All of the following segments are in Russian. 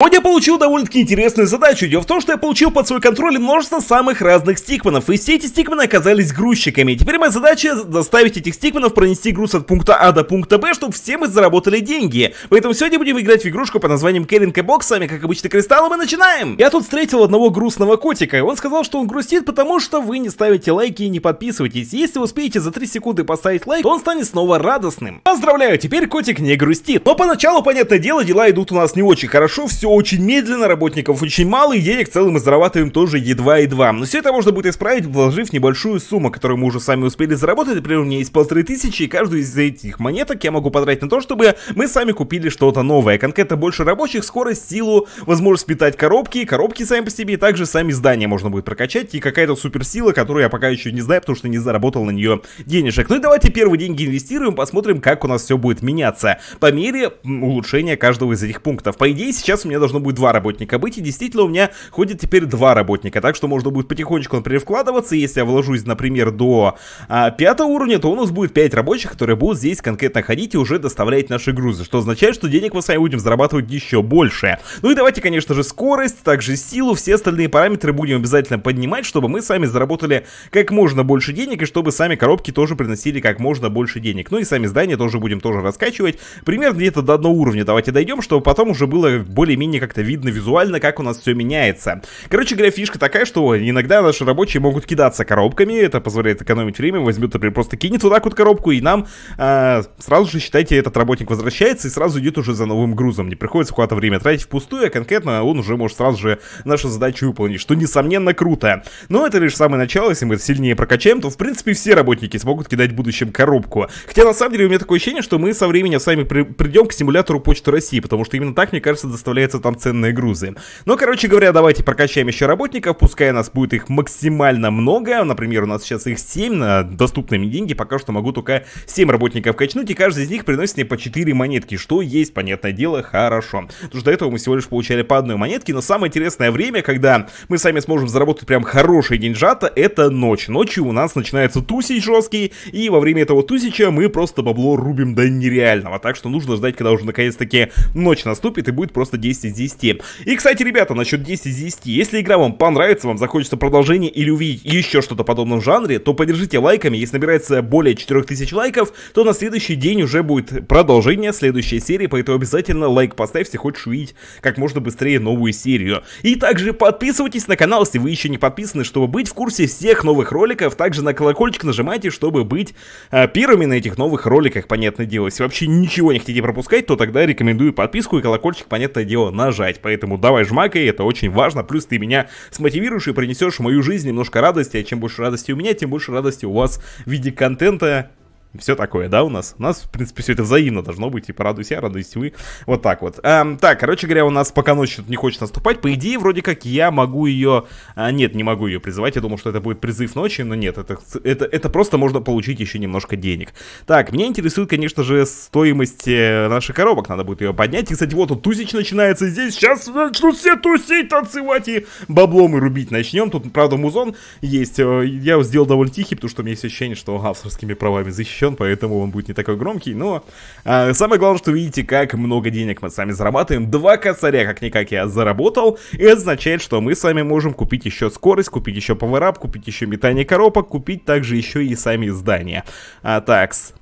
Вот я получил довольно-таки интересную задачу. Дело в том, что я получил под свой контроль множество самых разных стикманов, и все эти стикманы оказались грузчиками. Теперь моя задача заставить этих стикманов пронести груз от пункта А до пункта Б, чтобы все мы заработали деньги. Поэтому сегодня будем играть в игрушку под названием Кэринг и Бокс. С вами, как обычно, Кристалл, мы начинаем! Я тут встретил одного грустного котика, и он сказал, что он грустит, потому что вы не ставите лайки и не подписываетесь. Если успеете за 3 секунды поставить лайк, то он станет снова радостным. Поздравляю, теперь котик не грустит. Но поначалу, понятное дело, дела идут у нас не очень хорошо, все все очень медленно, работников очень мало, и денег в целом мы зарабатываем тоже едва-едва. Но все это можно будет исправить, вложив небольшую сумму, которую мы уже сами успели заработать, например, у меня есть полторы тысячи, и каждую из этих монеток я могу потратить на то, чтобы мы сами купили что-то новое. Конкретно больше рабочих, скорость, силу, возможность питать коробки, коробки сами по себе, и также сами здания можно будет прокачать, и какая-то суперсила, которую я пока еще не знаю, потому что не заработал на нее денежек. Ну и давайте первые деньги инвестируем, посмотрим, как у нас все будет меняться по мере улучшения каждого из этих пунктов. По идее, сейчас у меня меня должно будет два работника быть, и действительно у меня ходит теперь два работника, так что можно будет потихонечку, например, вкладываться, если я вложусь, например, до а, пятого уровня, то у нас будет пять рабочих, которые будут здесь конкретно ходить и уже доставлять наши грузы, что означает, что денег мы с вами будем зарабатывать еще больше. Ну и давайте, конечно же, скорость, также силу, все остальные параметры будем обязательно поднимать, чтобы мы сами заработали как можно больше денег, и чтобы сами коробки тоже приносили как можно больше денег. Ну и сами здания тоже будем тоже раскачивать, примерно где-то до одного уровня давайте дойдем, чтобы потом уже было более-менее более-менее как-то видно визуально, как у нас все меняется. Короче говоря, фишка такая, что иногда наши рабочие могут кидаться коробками, это позволяет экономить время, возьмет, например, просто кинет вот так вот коробку, и нам э, сразу же, считайте, этот работник возвращается и сразу идет уже за новым грузом. Не приходится куда-то время тратить впустую, а конкретно он уже может сразу же нашу задачу выполнить, что, несомненно, круто. Но это лишь самое начало, если мы сильнее прокачаем, то, в принципе, все работники смогут кидать в будущем коробку. Хотя, на самом деле, у меня такое ощущение, что мы со временем сами при придем к симулятору Почты России, потому что именно так, мне кажется, доставляется возятся там ценные грузы. Но, ну, короче говоря, давайте прокачаем еще работников, пускай у нас будет их максимально много. Например, у нас сейчас их 7 на доступные деньги, пока что могу только 7 работников качнуть, и каждый из них приносит мне по 4 монетки, что есть, понятное дело, хорошо. Потому что до этого мы всего лишь получали по одной монетке, но самое интересное время, когда мы сами сможем заработать прям хорошие деньжата, это ночь. Ночью у нас начинается тусить жесткий, и во время этого тусича мы просто бабло рубим до нереального. Так что нужно ждать, когда уже наконец-таки ночь наступит, и будет просто 10 из 10. И, кстати, ребята, насчет 10 из 10. Если игра вам понравится, вам захочется продолжение или увидеть еще что-то подобное жанре, то поддержите лайками. Если набирается более 4000 лайков, то на следующий день уже будет продолжение следующей серии, поэтому обязательно лайк поставьте, если хочешь увидеть как можно быстрее новую серию. И также подписывайтесь на канал, если вы еще не подписаны, чтобы быть в курсе всех новых роликов. Также на колокольчик нажимайте, чтобы быть э, первыми на этих новых роликах, понятное дело. Если вообще ничего не хотите пропускать, то тогда рекомендую подписку и колокольчик, понятное дело, нажать. Поэтому давай жмакай, это очень важно. Плюс ты меня смотивируешь и принесешь в мою жизнь немножко радости. А чем больше радости у меня, тем больше радости у вас в виде контента все такое, да, у нас? У нас, в принципе, все это взаимно должно быть. И типа, порадуйся, я, вы. Вот так вот. Эм, так, короче говоря, у нас пока ночь не хочет наступать. По идее, вроде как я могу ее... А, нет, не могу ее призывать. Я думал, что это будет призыв ночи, но нет. Это, это, это просто можно получить еще немножко денег. Так, меня интересует, конечно же, стоимость э, наших коробок. Надо будет ее поднять. И, кстати, вот тут тусич начинается здесь. Сейчас начнут все тусить, танцевать и бабло мы рубить начнем. Тут, правда, музон есть. Э, я сделал довольно тихий, потому что у меня есть ощущение, что авторскими правами защищен защищен, поэтому он будет не такой громкий, но а, самое главное, что видите, как много денег мы с вами зарабатываем. Два косаря, как-никак, я заработал, и это означает, что мы с вами можем купить еще скорость, купить еще поварап, купить еще метание коробок, купить также еще и сами здания. А, такс,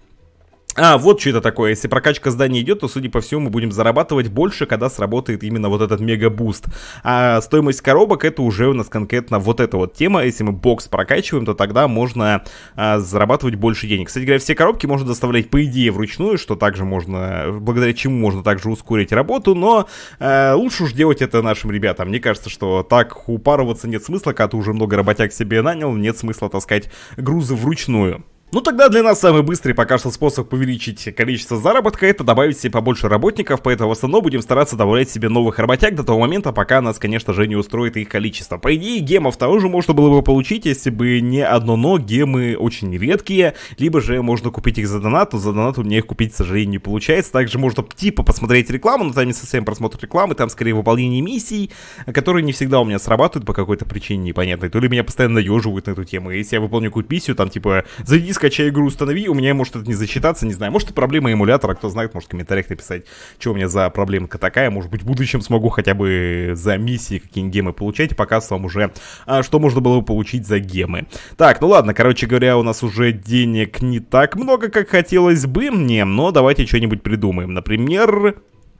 а, вот что это такое. Если прокачка здания идет, то, судя по всему, мы будем зарабатывать больше, когда сработает именно вот этот мега-буст. А стоимость коробок это уже у нас конкретно вот эта вот тема. Если мы бокс прокачиваем, то тогда можно а, зарабатывать больше денег. Кстати говоря, все коробки можно доставлять, по идее, вручную, что также можно, благодаря чему можно также ускорить работу, но а, лучше уж делать это нашим ребятам. Мне кажется, что так упарываться нет смысла, когда ты уже много работяг себе нанял, нет смысла таскать грузы вручную. Ну тогда для нас самый быстрый пока что способ увеличить количество заработка это добавить себе побольше работников, поэтому в основном будем стараться добавлять себе новых работяг до того момента, пока нас, конечно же, не устроит их количество. По идее, гемов того же можно было бы получить, если бы не одно но, гемы очень редкие, либо же можно купить их за донат, но за донат у меня их купить, к сожалению, не получается. Также можно типа посмотреть рекламу, но там не совсем просмотр рекламы, там скорее выполнение миссий, которые не всегда у меня срабатывают по какой-то причине непонятной. То ли меня постоянно наеживают на эту тему, если я выполню какую-то миссию, там типа заведи скачай игру, установи. У меня может это не зачитаться, не знаю. Может, это проблема эмулятора, кто знает, может в комментариях написать, что у меня за проблемка такая. Может быть, в будущем смогу хотя бы за миссии какие-нибудь гемы получать пока показывать вам уже, а, что можно было бы получить за гемы. Так, ну ладно, короче говоря, у нас уже денег не так много, как хотелось бы мне, но давайте что-нибудь придумаем. Например,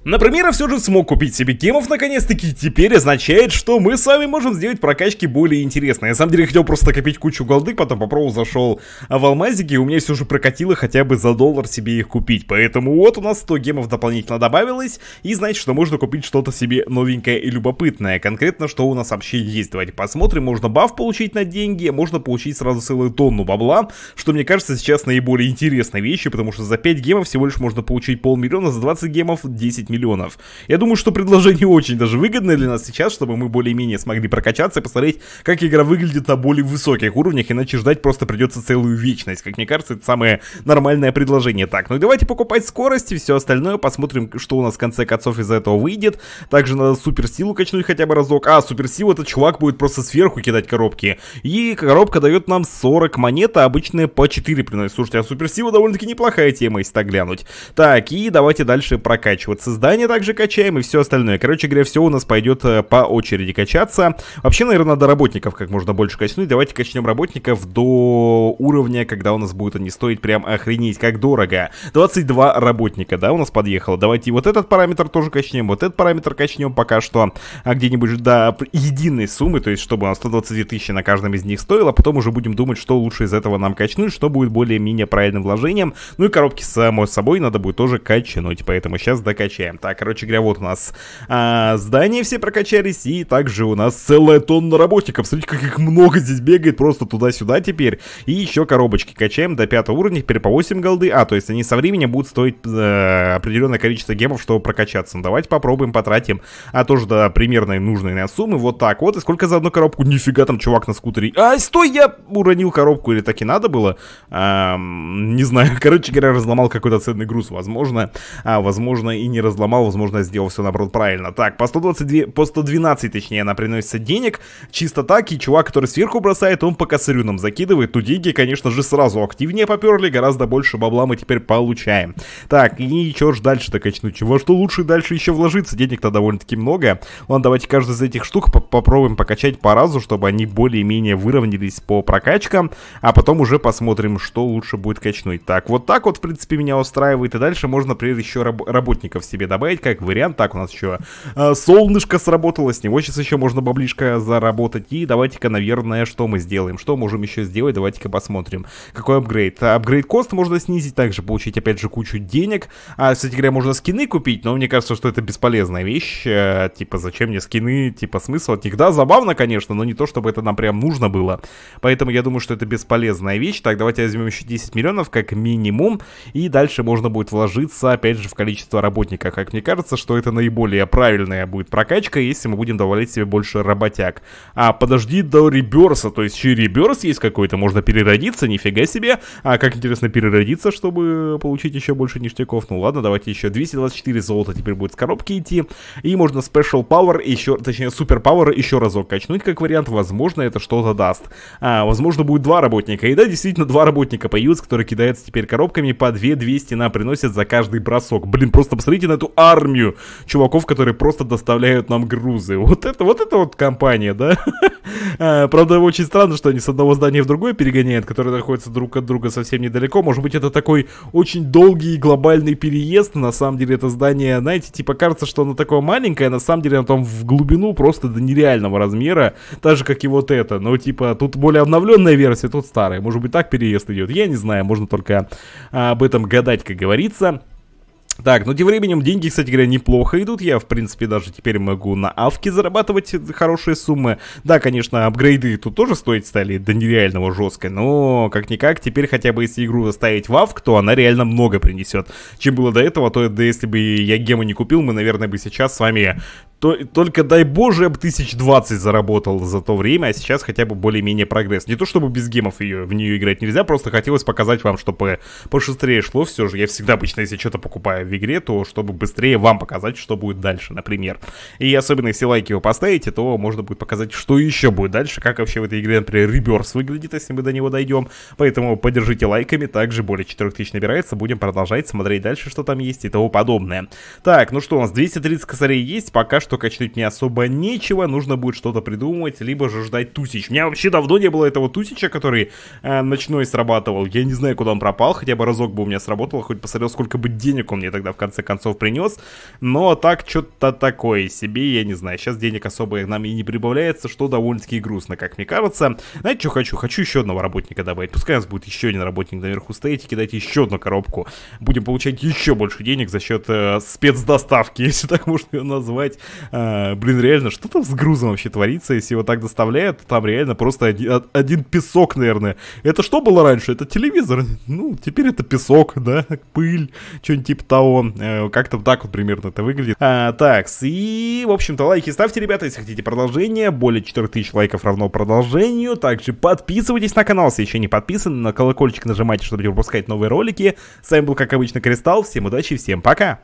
Например, я все же смог купить себе гемов наконец-таки, теперь означает, что мы сами можем сделать прокачки более интересные. На самом деле, хотел просто копить кучу голды, потом попробовал, зашел в алмазики, и у меня все же прокатило хотя бы за доллар себе их купить. Поэтому вот у нас 100 гемов дополнительно добавилось, и значит, что можно купить что-то себе новенькое и любопытное. Конкретно, что у нас вообще есть. Давайте посмотрим, можно баф получить на деньги, можно получить сразу целую тонну бабла, что мне кажется сейчас наиболее интересной вещью, потому что за 5 гемов всего лишь можно получить полмиллиона, за 20 гемов 10 миллионов миллионов. Я думаю, что предложение очень даже выгодное для нас сейчас, чтобы мы более-менее смогли прокачаться и посмотреть, как игра выглядит на более высоких уровнях, иначе ждать просто придется целую вечность. Как мне кажется, это самое нормальное предложение. Так, ну давайте покупать скорость и все остальное, посмотрим, что у нас в конце концов из за этого выйдет. Также надо суперсилу качнуть хотя бы разок. А, суперсилу этот чувак будет просто сверху кидать коробки. И коробка дает нам 40 монет, а обычные по 4 приносит. Слушайте, а суперсила довольно-таки неплохая тема, если так глянуть. Так, и давайте дальше прокачиваться здание также качаем и все остальное. Короче говоря, все у нас пойдет э, по очереди качаться. Вообще, наверное, надо работников как можно больше качнуть. Давайте качнем работников до уровня, когда у нас будут они стоить прям охренеть как дорого. 22 работника, да, у нас подъехало. Давайте вот этот параметр тоже качнем, вот этот параметр качнем пока что а где-нибудь до единой суммы, то есть чтобы у нас 122 тысячи на каждом из них стоило, потом уже будем думать, что лучше из этого нам качнуть, что будет более-менее правильным вложением. Ну и коробки, само собой, надо будет тоже качнуть, поэтому сейчас докачаем прокачаем. Так, короче говоря, вот у нас а, здания все прокачались, и также у нас целая тонна работников. Смотрите, как их много здесь бегает, просто туда-сюда теперь. И еще коробочки качаем до пятого уровня, теперь по 8 голды. А, то есть они со временем будут стоить э, определенное количество гемов, чтобы прокачаться. Ну, давайте попробуем, потратим, а тоже до примерной нужной на суммы. Вот так вот. И сколько за одну коробку? Нифига там чувак на скутере. Ай, стой, я уронил коробку, или так и надо было? А, не знаю, короче говоря, разломал какой-то ценный груз, возможно. А, возможно, и не разломал разломал, возможно, я сделал все наоборот правильно. Так, по 122, по 112, точнее, она приносится денег. Чисто так, и чувак, который сверху бросает, он по косарю нам закидывает. Ну, деньги, конечно же, сразу активнее поперли, гораздо больше бабла мы теперь получаем. Так, и что ж дальше-то качнуть? Во что лучше дальше еще вложиться? Денег-то довольно-таки много. Ладно, давайте каждый из этих штук по попробуем покачать по разу, чтобы они более-менее выровнялись по прокачкам, а потом уже посмотрим, что лучше будет качнуть. Так, вот так вот, в принципе, меня устраивает, и дальше можно, например, еще раб работников себе себе добавить как вариант. Так, у нас еще э, солнышко сработало, с него сейчас еще можно баблишко заработать. И давайте-ка, наверное, что мы сделаем? Что можем еще сделать? Давайте-ка посмотрим. Какой апгрейд? Апгрейд кост можно снизить, также получить, опять же, кучу денег. А, кстати говоря, можно скины купить, но мне кажется, что это бесполезная вещь. Э, типа, зачем мне скины? Типа, смысл от них? Да, забавно, конечно, но не то, чтобы это нам прям нужно было. Поэтому я думаю, что это бесполезная вещь. Так, давайте возьмем еще 10 миллионов как минимум. И дальше можно будет вложиться, опять же, в количество работников. Как мне кажется, что это наиболее правильная будет прокачка, если мы будем добавлять себе больше работяг. А подожди до реберса, то есть еще и реберс есть какой-то, можно переродиться, нифига себе. А как интересно переродиться, чтобы получить еще больше ништяков. Ну ладно, давайте еще 224 золота теперь будет с коробки идти. И можно Special Power еще, точнее Супер Power еще разок качнуть как вариант, возможно это что-то даст. А, возможно будет два работника. И да, действительно два работника появились, которые кидаются теперь коробками по 2 200 нам приносят за каждый бросок. Блин, просто посмотрите на эту эту армию чуваков, которые просто доставляют нам грузы. Вот это вот, это вот компания, да? А, правда, очень странно, что они с одного здания в другое перегоняют, которые находятся друг от друга совсем недалеко. Может быть, это такой очень долгий глобальный переезд. На самом деле, это здание, знаете, типа кажется, что оно такое маленькое, а на самом деле оно там в глубину просто до нереального размера. Так же, как и вот это. Но, типа, тут более обновленная версия, тут старая. Может быть, так переезд идет. Я не знаю, можно только а, об этом гадать, как говорится. Так, ну тем временем деньги, кстати говоря, неплохо идут. Я, в принципе, даже теперь могу на авке зарабатывать хорошие суммы. Да, конечно, апгрейды тут тоже стоить стали до нереального жестко, но как-никак, теперь хотя бы если игру заставить в авк, то она реально много принесет. Чем было до этого, то да если бы я гема не купил, мы, наверное, бы сейчас с вами только дай боже, я об 1020 заработал за то время, а сейчас хотя бы более-менее прогресс. Не то чтобы без гемов ее, в нее играть нельзя, просто хотелось показать вам, чтобы пошустрее шло все же. Я всегда обычно, если что-то покупаю в игре, то чтобы быстрее вам показать, что будет дальше, например. И особенно если лайки вы поставите, то можно будет показать, что еще будет дальше, как вообще в этой игре, например, реберс выглядит, если мы до него дойдем. Поэтому поддержите лайками, также более 4000 набирается, будем продолжать смотреть дальше, что там есть и тому подобное. Так, ну что, у нас 230 косарей есть, пока что что качнуть мне особо нечего, нужно будет что-то придумывать, либо же ждать тусич. У меня вообще давно не было этого тусича, который э, ночной срабатывал. Я не знаю, куда он пропал, хотя бы разок бы у меня сработало, хоть посмотрел, сколько бы денег он мне тогда в конце концов принес. Но так, что-то такое себе, я не знаю. Сейчас денег особо нам и не прибавляется, что довольно-таки грустно, как мне кажется. Знаете, что хочу? Хочу еще одного работника добавить. Пускай у нас будет еще один работник наверху стоять и кидать еще одну коробку. Будем получать еще больше денег за счет э, спецдоставки, если так можно ее назвать. Э, блин, реально, что там с грузом вообще творится, если его так доставляют? Там реально просто один, а, один песок, наверное. Это что было раньше? Это телевизор? Ну, теперь это песок, да, пыль, что-нибудь типа того. Э, Как-то так вот примерно это выглядит. А, так, и, в общем-то, лайки ставьте, ребята, если хотите продолжение. Более 4000 лайков равно продолжению. Также подписывайтесь на канал, если еще не подписаны. На колокольчик нажимайте, чтобы не пропускать новые ролики. С вами был, как обычно, Кристалл. Всем удачи, всем пока!